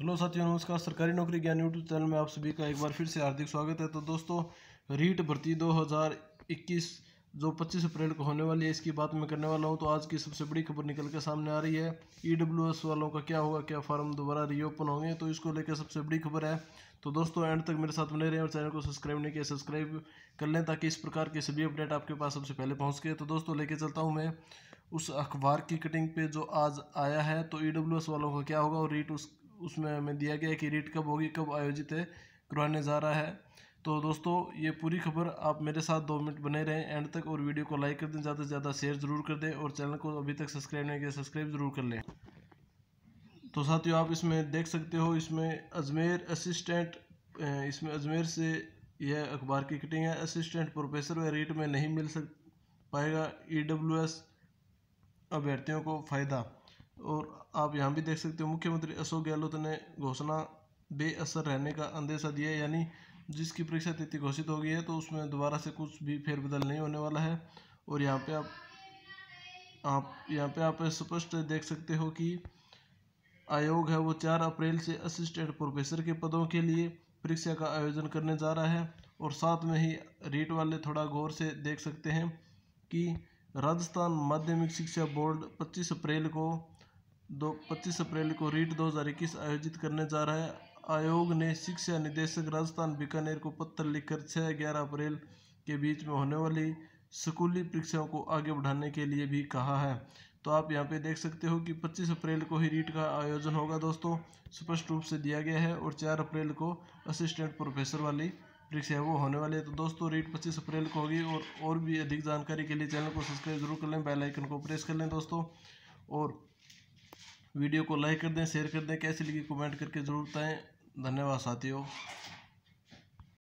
hello साथियों नमस्कार सरकारी नौकरी ज्ञान यूट्यूब चैनल में आप सभी का एक बार फिर से हार्दिक स्वागत है तो दोस्तों रीट भर्ती 2021 जो 25 अप्रैल को होने वाली है इसकी बात मैं करने वाला हूं तो आज की सबसे बड़ी खबर निकल के सामने आ रही है ई e वालों का क्या होगा क्या फॉर्म दोबारा रीओपन होंगे तो इसको लेकर सबसे बड़ी खबर है तो दोस्तों एंड तक मेरे साथ बने रहें और चैनल को सब्सक्राइब नहीं किया सब्सक्राइब कर लें ताकि इस प्रकार के सभी अपडेट आपके पास सबसे पहले पहुँच गए तो दोस्तों लेके चलता हूँ मैं उस अखबार की कटिंग पे जो आज आया है तो ई e वालों का क्या होगा और रीट उस उसमें हमें दिया गया है कि रीट कब होगी कब आयोजित है करवाने जा रहा है तो दोस्तों ये पूरी खबर आप मेरे साथ दो मिनट बने रहें एंड तक और वीडियो को लाइक कर दें ज़्यादा से ज़्यादा शेयर ज़रूर कर दें और चैनल को अभी तक सब्सक्राइब नहीं किया सब्सक्राइब ज़रूर कर लें तो साथियों आप इसमें देख सकते हो इसमें अजमेर असिस्टेंट इसमें अजमेर से यह अखबार की कटिंग है असिस्टेंट प्रोफेसर व रीट में नहीं मिल सक पाएगा ई डब्ल्यू एस अभ्यर्थियों को फ़ायदा और आप यहाँ भी देख सकते हो मुख्यमंत्री अशोक गहलोत ने घोषणा बेअसर रहने का अंदेशा दिया है यानी जिसकी परीक्षा तिथि घोषित हो गई है तो उसमें दोबारा से कुछ भी फेरबदल नहीं होने वाला है और यहाँ पे आप आप यहाँ पे आप स्पष्ट देख सकते हो कि आयोग है वो चार अप्रैल से असिस्टेंट प्रोफेसर के पदों के लिए परीक्षा का आयोजन करने जा रहा है और साथ में ही रीट वाले थोड़ा गौर से देख सकते हैं कि राजस्थान माध्यमिक शिक्षा बोर्ड 25 अप्रैल को दो पच्चीस अप्रैल को रीट 2021 आयोजित करने जा रहा है आयोग ने शिक्षा निदेशक राजस्थान बीकानेर को पत्र लिखकर छः ग्यारह अप्रैल के बीच में होने वाली स्कूली परीक्षाओं को आगे बढ़ाने के लिए भी कहा है तो आप यहाँ पे देख सकते हो कि 25 अप्रैल को ही रीट का आयोजन होगा दोस्तों स्पष्ट रूप से दिया गया है और 4 अप्रैल को असिस्टेंट प्रोफेसर वाली परीक्षा है वो होने वाली है तो दोस्तों रीट 25 अप्रैल को होगी और और भी अधिक जानकारी के लिए चैनल को सब्सक्राइब जरूर कर लें बेलाइकन को प्रेस कर लें दोस्तों और वीडियो को लाइक कर दें शेयर कर दें कैसी लगी कमेंट करके ज़रूर बताएँ धन्यवाद साथियों